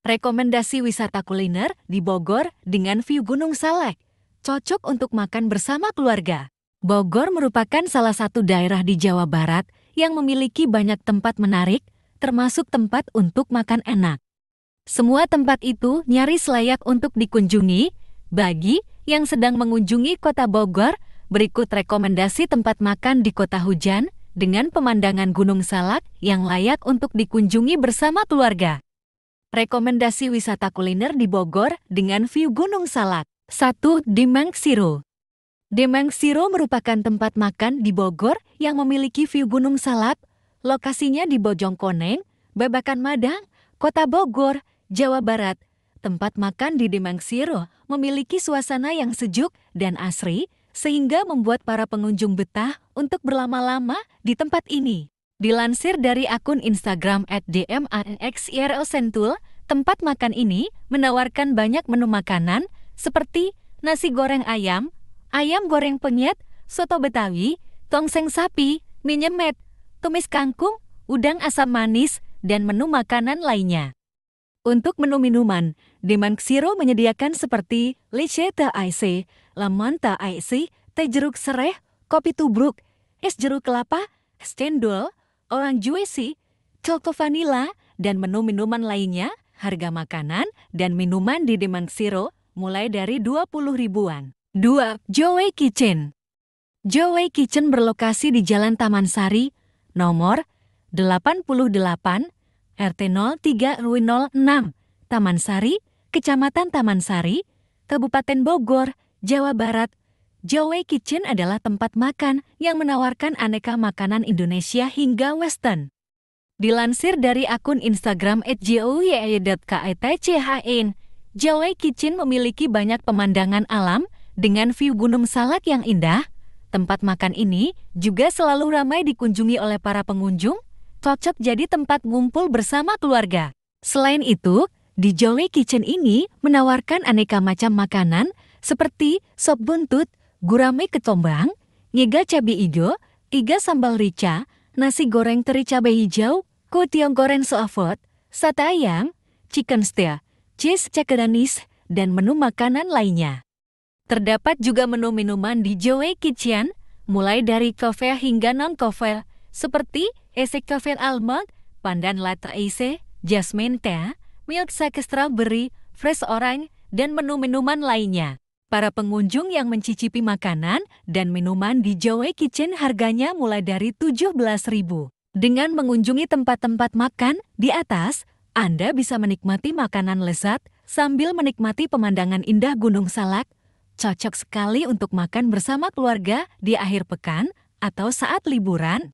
Rekomendasi wisata kuliner di Bogor dengan view Gunung Salak. Cocok untuk makan bersama keluarga. Bogor merupakan salah satu daerah di Jawa Barat yang memiliki banyak tempat menarik, termasuk tempat untuk makan enak. Semua tempat itu nyaris layak untuk dikunjungi. Bagi yang sedang mengunjungi kota Bogor, berikut rekomendasi tempat makan di kota hujan dengan pemandangan Gunung Salak yang layak untuk dikunjungi bersama keluarga. Rekomendasi wisata kuliner di Bogor dengan view Gunung Salak. 1. Demang Siro Demang Siro merupakan tempat makan di Bogor yang memiliki view Gunung Salak. Lokasinya di Bojongkoneng, Babakan Madang, Kota Bogor, Jawa Barat. Tempat makan di Demang Siro memiliki suasana yang sejuk dan asri, sehingga membuat para pengunjung betah untuk berlama-lama di tempat ini. Dilansir dari akun Instagram dmanxirlsentul, tempat makan ini menawarkan banyak menu makanan seperti nasi goreng ayam, ayam goreng penyet, soto betawi, tongseng sapi, minyemet, tumis kangkung, udang asam manis, dan menu makanan lainnya. Untuk menu minuman, Dimanxiro menyediakan seperti leche teh ice, lemon teh ice, teh jeruk sereh, kopi tubruk, es jeruk kelapa, stendol, orang juicy, choco vanilla, dan menu-minuman lainnya, harga makanan dan minuman di Demand Zero mulai dari 20 ribuan. 2. Joey Kitchen Joey Kitchen berlokasi di Jalan Taman Sari, nomor 88, RT 03 RW 06, Taman Sari, Kecamatan Taman Sari, Kabupaten Bogor, Jawa Barat, Joey Kitchen adalah tempat makan yang menawarkan aneka makanan Indonesia hingga Western. Dilansir dari akun Instagram @joey.kitchen, Joey Kitchen memiliki banyak pemandangan alam dengan view Gunung Salak yang indah. Tempat makan ini juga selalu ramai dikunjungi oleh para pengunjung, cocok jadi tempat ngumpul bersama keluarga. Selain itu, di Joey Kitchen ini menawarkan aneka macam makanan seperti sop buntut, gurame ketombang, ngiga cabai ijo, iga sambal rica, nasi goreng teri cabai hijau, kotiong goreng soafot, satayang, chicken steak, cheese cakeranis, dan menu makanan lainnya. Terdapat juga menu minuman di Joey Kitchen, mulai dari kafe hingga non kafe seperti Ese kafe Almond, Pandan Latte Ese, Jasmine Tea, Milk Sake Strawberry, Fresh Orange, dan menu minuman lainnya. Para pengunjung yang mencicipi makanan dan minuman di Joey Kitchen harganya mulai dari 17.000. Dengan mengunjungi tempat-tempat makan di atas, Anda bisa menikmati makanan lezat sambil menikmati pemandangan indah Gunung Salak. Cocok sekali untuk makan bersama keluarga di akhir pekan atau saat liburan.